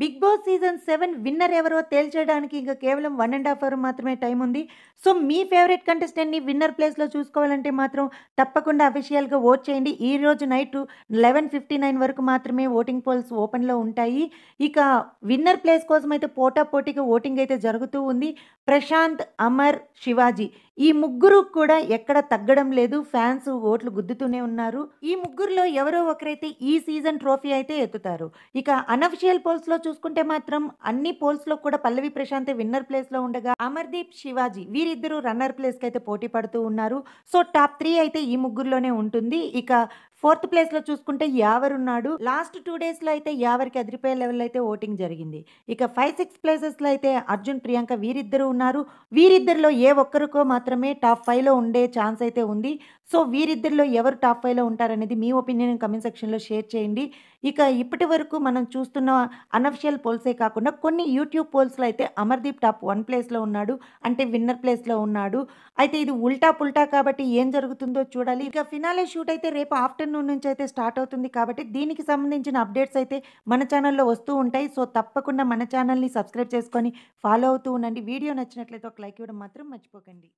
big Boss season seven winner ఎవరో తేల్చేయడానికి ఇంకా కేవలం వన్ అండ్ హాఫ్ అవర్ మాత్రమే టైం ఉంది సో మీ ఫేవరెట్ కంటెస్టెంట్ని విన్నర్ ప్లేస్లో చూసుకోవాలంటే మాత్రం తప్పకుండా అఫీషియల్గా ఓట్ చేయండి ఈ రోజు నైట్ లెవెన్ ఫిఫ్టీ నైన్ వరకు మాత్రమే ఓటింగ్ పోల్స్ ఓపెన్లో ఉంటాయి ఇక విన్నర్ ప్లేస్ కోసం అయితే పోటా పోటీగా ఓటింగ్ అయితే జరుగుతూ ఉంది ప్రశాంత్ అమర్ శివాజీ ఈ ముగ్గురు కూడా ఎక్కడ తగ్గడం లేదు ఫ్యాన్స్ ఓట్లు గుద్దుతూనే ఉన్నారు ఈ ముగ్గురులో ఎవరో ఒకరైతే ఈ సీజన్ ట్రోఫీ అయితే ఎత్తుతారు ఇక అనఫిషియల్ పోల్స్ లో చూసుకుంటే మాత్రం అన్ని పోల్స్ లో కూడా పల్లవి ప్రశాంత్ విన్నర్ ప్లేస్ లో ఉండగా అమర్దీప్ శివాజీ వీరిద్దరూ రన్నర్ ప్లేస్ కి అయితే పోటీ పడుతూ ఉన్నారు సో టాప్ త్రీ అయితే ఈ ముగ్గురులోనే ఉంటుంది ఇక ఫోర్త్ ప్లేస్లో చూసుకుంటే ఉన్నాడు లాస్ట్ టూ డేస్లో అయితే యావరికి అదిరిపోయే లెవెల్ అయితే ఓటింగ్ జరిగింది ఇక ఫైవ్ సిక్స్ ప్లేసెస్లో అయితే అర్జున్ ప్రియాంక వీరిద్దరూ ఉన్నారు వీరిద్దరిలో ఏ ఒక్కరికో మాత్రమే టాప్ ఫైవ్ లో ఉండే ఛాన్స్ అయితే ఉంది సో వీరిద్దరిలో ఎవరు టాప్ ఫైవ్ లో ఉంటారనేది మీ ఒపీనియన్ కమెంట్ సెక్షన్లో షేర్ చేయండి ఇక ఇప్పటి వరకు మనం చూస్తున్న అనఫిషియల్ పోల్సే కాకుండా కొన్ని యూట్యూబ్ పోల్స్లో అయితే అమర్దీప్ టాప్ వన్ ప్లేస్లో ఉన్నాడు అంటే విన్నర్ ప్లేస్లో ఉన్నాడు అయితే ఇది ఉల్టా పుల్టా కాబట్టి ఏం జరుగుతుందో చూడాలి ఇక ఫినాలే షూట్ అయితే రేపు ఆఫ్టర్నూన్ ఆఫ్టర్నూన్ నుంచి అయితే స్టార్ట్ అవుతుంది కాబట్టి దీనికి సంబంధించిన అప్డేట్స్ అయితే మన ఛానల్లో వస్తూ ఉంటాయి సో తప్పకుండా మన ఛానల్ని సబ్స్క్రైబ్ చేసుకొని ఫాలో అవుతూ ఉండండి వీడియో నచ్చినట్లయితే ఒక లైక్ ఇవ్వడం మాత్రం మర్చిపోకండి